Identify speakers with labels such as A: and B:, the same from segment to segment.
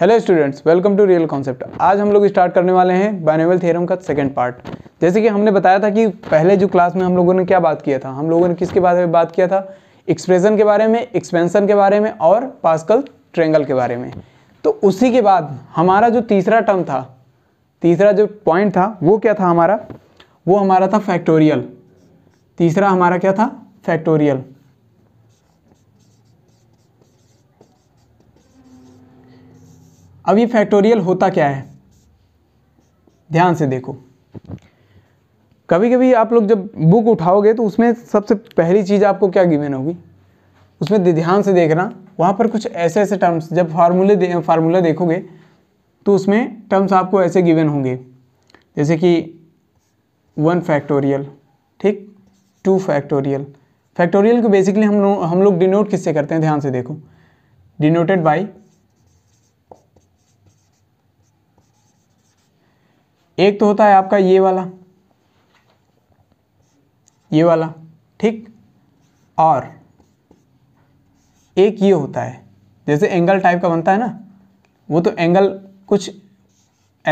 A: Hello students welcome to real concept आज हम लोग स्टार्ट करने वाले हैं बाइनोमियल थ्योरम का सेकंड पार्ट जैसे कि हमने बताया था कि पहले जो क्लास में हम लोगों ने क्या बात किया था हम लोगों ने किसके बारे में बात किया था एक्सप्रेशन के बारे में एक्सपेंसन के बारे में और पास्कल ट्रेंगल के बारे में तो उसी के बाद हमारा जो तीसरा टर्म था तीसरा जो पॉइंट था वो क्या था हमारा वो हमारा था फैक्टोरियल तीसरा हमारा क्या था फैक्टोरियल अब ये फैक्टोरियल होता क्या है ध्यान से देखो कभी कभी आप लोग जब बुक उठाओगे तो उसमें सबसे पहली चीज़ आपको क्या गिवन होगी उसमें ध्यान से देखना वहाँ पर कुछ ऐसे ऐसे टर्म्स जब फार्मूले दे, फार्मूला देखोगे तो उसमें टर्म्स आपको ऐसे गिवन होंगे जैसे कि वन फैक्टोरियल ठीक टू फैक्टोरियल फैक्टोरियल को बेसिकली हम लोग हम लोग डिनोट किससे करते हैं ध्यान से देखो डिनोटेड बाई एक तो होता है आपका ये वाला ये वाला ठीक और एक ये होता है जैसे एंगल टाइप का बनता है ना वो तो एंगल कुछ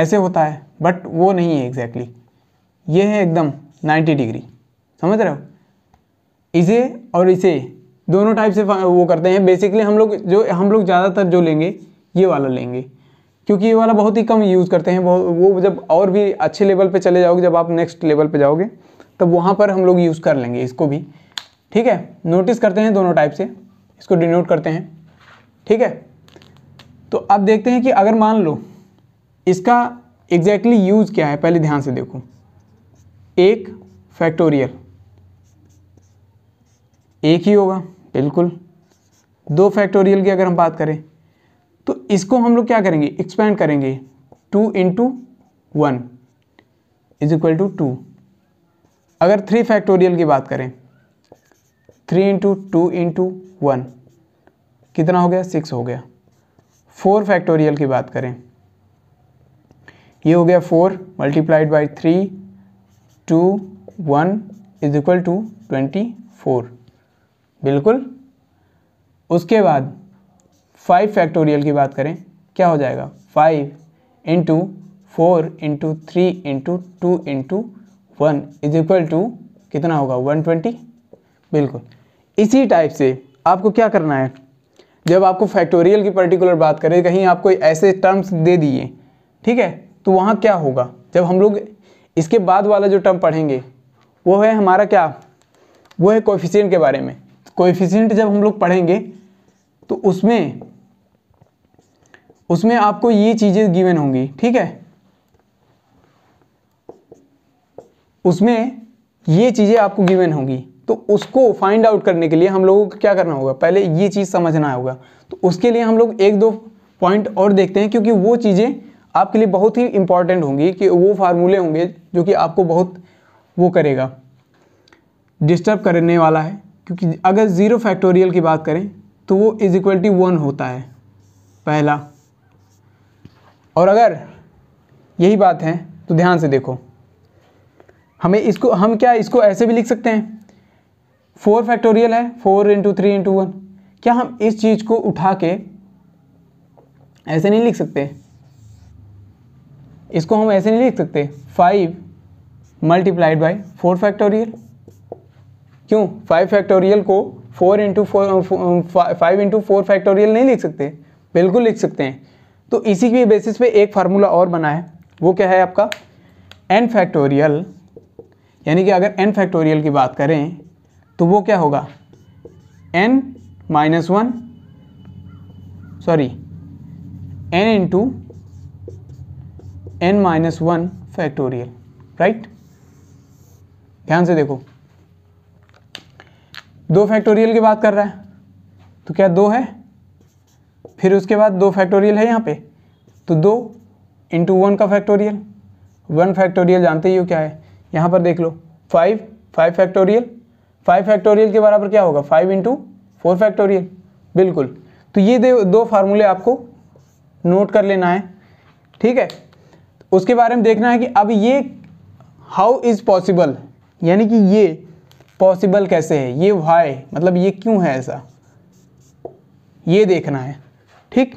A: ऐसे होता है बट वो नहीं है एग्जैक्टली exactly. ये है एकदम 90 डिग्री समझ रहे हो इसे और इसे दोनों टाइप से वो करते हैं बेसिकली हम लोग जो हम लोग ज़्यादातर जो लेंगे ये वाला लेंगे क्योंकि ये वाला बहुत ही कम यूज़ करते हैं वो जब और भी अच्छे लेवल पर चले जाओगे जब आप नेक्स्ट लेवल पर जाओगे तब वहाँ पर हम लोग यूज़ कर लेंगे इसको भी ठीक है नोटिस करते हैं दोनों टाइप से इसको डिनोट करते हैं ठीक है तो अब देखते हैं कि अगर मान लो इसका एग्जैक्टली exactly यूज़ क्या है पहले ध्यान से देखो एक फैक्टोरियल एक ही होगा बिल्कुल दो फैक्टोरियल की अगर हम बात करें तो इसको हम लोग क्या करेंगे एक्सपेंड करेंगे two into one is equal to two अगर थ्री फैक्टोरियल की बात करें three into two into one कितना हो गया सिक्स हो गया फोर फैक्टोरियल की बात करें ये हो गया four multiplied by three two one is equal to twenty four बिल्कुल उसके बाद फाइव फैक्टोरियल की बात करें क्या हो जाएगा five into four into three into two into one is equal to कितना होगा वन ट्वेंटी बिल्कुल इसी टाइप से आपको क्या करना है जब आपको फैक्टोरियल की पर्टिकुलर बात करें कहीं आपको ऐसे टर्म्स दे दिए ठीक है तो वहाँ क्या होगा जब हम लोग इसके बाद वाला जो टर्म पढ़ेंगे वो है हमारा क्या वो है कोफिशियंट के बारे में कोफिशियंट जब हम लोग पढ़ेंगे तो उसमें उसमें आपको ये चीज़ें गिवन होंगी ठीक है उसमें ये चीज़ें आपको गिवन होंगी तो उसको फाइंड आउट करने के लिए हम लोगों को क्या करना होगा पहले ये चीज़ समझना होगा तो उसके लिए हम लोग एक दो पॉइंट और देखते हैं क्योंकि वो चीज़ें आपके लिए बहुत ही इम्पॉर्टेंट होंगी कि वो फार्मूले होंगे जो कि आपको बहुत वो करेगा डिस्टर्ब करने वाला है क्योंकि अगर ज़ीरो फैक्टोरियल की बात करें तो वो इज़ इक्वल टू वन होता है पहला और अगर यही बात है तो ध्यान से देखो हमें इसको हम क्या इसको ऐसे भी लिख सकते हैं फोर फैक्टोरियल है four into three into one क्या हम इस चीज़ को उठा के ऐसे नहीं लिख सकते इसको हम ऐसे नहीं लिख सकते five multiplied by four factorial क्यों फाइव फैक्टोरियल को four into four five into four factorial नहीं लिख सकते बिल्कुल लिख सकते हैं तो इसी के बेसिस पे एक फार्मूला और बना है वो क्या है आपका एन फैक्टोरियल यानी कि अगर एन फैक्टोरियल की बात करें तो वो क्या होगा N minus one sorry N into N minus one factorial right ध्यान से देखो दो फैक्टोरियल की बात कर रहा है तो क्या दो है फिर उसके बाद दो फैक्टोरियल है यहाँ पे तो दो इंटू वन का फैक्टोरियल वन फैक्टोरियल जानते ही हो क्या है यहाँ पर देख लो five five factorial five factorial के बराबर क्या होगा फाइव इंटू फोर फैक्टोरियल बिल्कुल तो ये दो फार्मूले आपको नोट कर लेना है ठीक है उसके बारे में देखना है कि अब ये हाउ इज़ पॉसिबल यानी कि ये पॉसिबल कैसे है ये वाई मतलब ये क्यों है ऐसा ये देखना है ठीक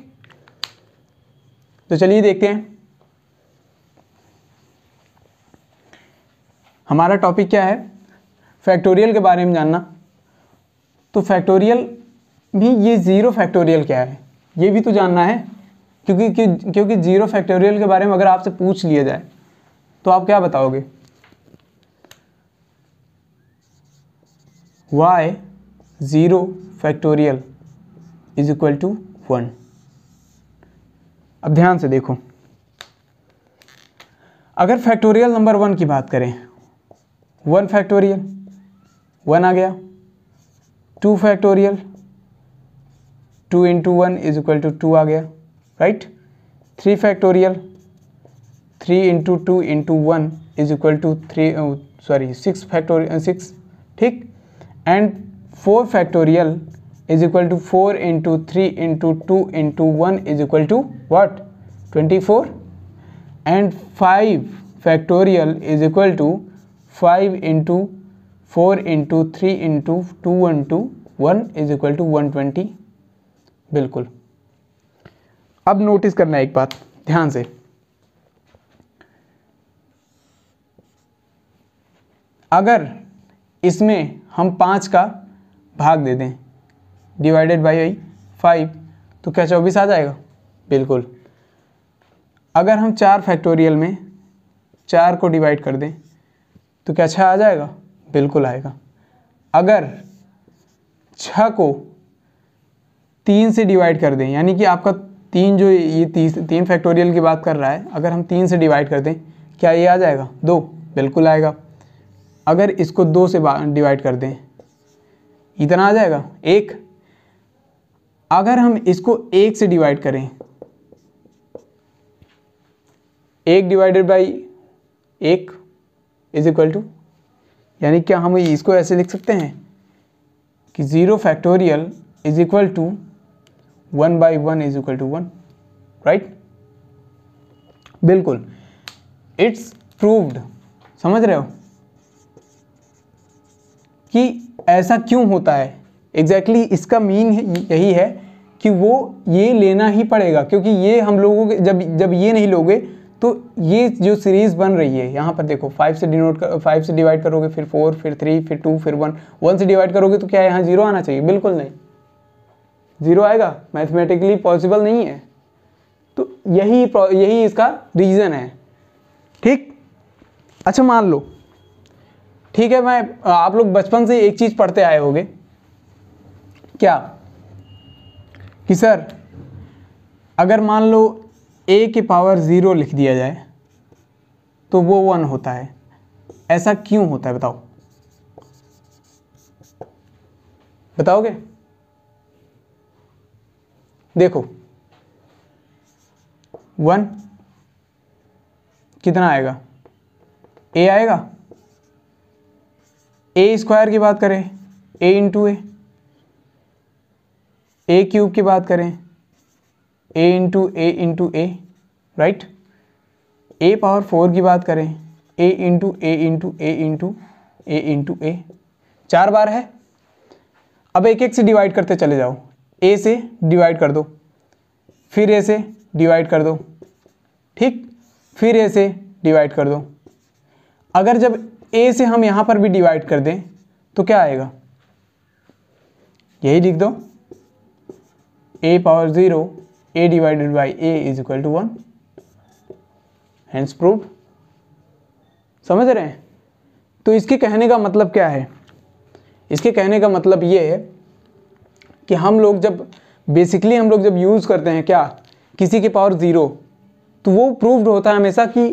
A: तो चलिए देखते हैं हमारा टॉपिक क्या है फैक्टोरियल के बारे में जानना तो फैक्टोरियल भी ये ज़ीरो फैक्टोरियल क्या है ये भी तो जानना है क्योंकि क्योंकि ज़ीरो फैक्टोरियल के बारे में अगर आपसे पूछ लिया जाए तो आप क्या बताओगे why zero factorial is equal to one अब ध्यान से देखो अगर फैक्टोरियल नंबर वन की बात करें वन फैक्टोरियल वन आ गया two factorial two into one is equal to two आ गया right three factorial three into two into one is equal to three sorry six factorial six ठीक and four factorial is equal to four into three into two into one is equal to what twenty four and five factorial is equal to five into four into three into two one two one is equal to one twenty बिल्कुल अब notice करना है एक बात ध्यान से अगर इसमें हम पाँच का भाग दे दें डिवाइडेड बाई फाइव तो क्या चौबीस आ जाएगा बिल्कुल अगर हम चार फैक्टोरियल में चार को डिवाइड कर दें तो क्या छः आ जाएगा बिल्कुल आएगा अगर छ को तीन से डिवाइड कर दें यानी कि आपका तीन जो ये तीस तीन फैक्टोरियल की बात कर रहा है अगर हम तीन से डिवाइड कर दें क्या ये आ जाएगा दो बिल्कुल आएगा अगर इसको दो से डिवाइड कर दें इतना आ जाएगा एक अगर हम इसको एक से डिवाइड करें एक डिवाइडेड बाई एक इज इक्वल टू यानी क्या हम इसको ऐसे लिख सकते हैं कि zero factorial is equal to one by one is equal to one right बिल्कुल इट्स प्रूव्ड समझ रहे हो कि ऐसा क्यों होता है एग्जैक्टली exactly इसका मीन यही है कि वो ये लेना ही पड़ेगा क्योंकि ये हम लोगों के जब जब ये नहीं लोगे तो ये जो सीरीज़ बन रही है यहाँ पर देखो फाइव से डिनोट कर फाइव से डिवाइड करोगे फिर फोर फिर थ्री फिर टू फिर वन वन से डिवाइड करोगे तो क्या यहाँ जीरो आना चाहिए बिल्कुल नहीं जीरो आएगा मैथमेटिकली पॉसिबल नहीं है तो यही यही इसका रीज़न है ठीक अच्छा मान लो ठीक है मैं आप लोग बचपन से एक चीज़ पढ़ते आए होगे क्या कि सर अगर मान लो ए के पावर ज़ीरो लिख दिया जाए तो वो वन होता है ऐसा क्यों होता है बताओ बताओगे देखो वन कितना आएगा ए आएगा ए स्क्वायर की बात करें A into A A cube की बात करें A into A into A right A power four की बात करें A into A into A into A into A चार बार है अब एक एक से डिवाइड करते चले जाओ ए से डिवाइड कर दो फिर ए से डिवाइड कर दो ठीक फिर ए से डिवाइड कर दो अगर जब ए से हम यहाँ पर भी डिवाइड कर दें तो क्या आएगा यही लिख दो a power 0 a divided by a is equal to one hence proof समझ रहे हैं तो इसके कहने का मतलब क्या है इसके कहने का मतलब ये है कि हम लोग जब बेसिकली हम लोग जब यूज़ करते हैं क्या किसी के पावर ज़ीरो तो वो प्रूव्ड होता है हमेशा कि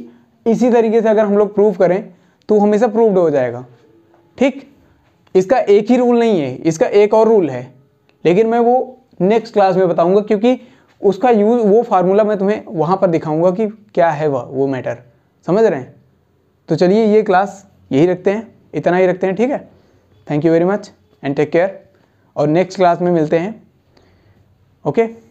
A: इसी तरीके से अगर हम लोग प्रूव करें तो हमेशा प्रूव्ड हो जाएगा ठीक इसका एक ही रूल नहीं है इसका एक और रूल है लेकिन मैं वो नेक्स्ट क्लास में बताऊंगा क्योंकि उसका यूज़ वो फार्मूला मैं तुम्हें वहाँ पर दिखाऊंगा कि क्या है वह वो मैटर समझ रहे हैं तो चलिए ये क्लास यही रखते हैं इतना ही रखते हैं ठीक है thank you very much and take care और नेक्स्ट क्लास में मिलते हैं ओके okay?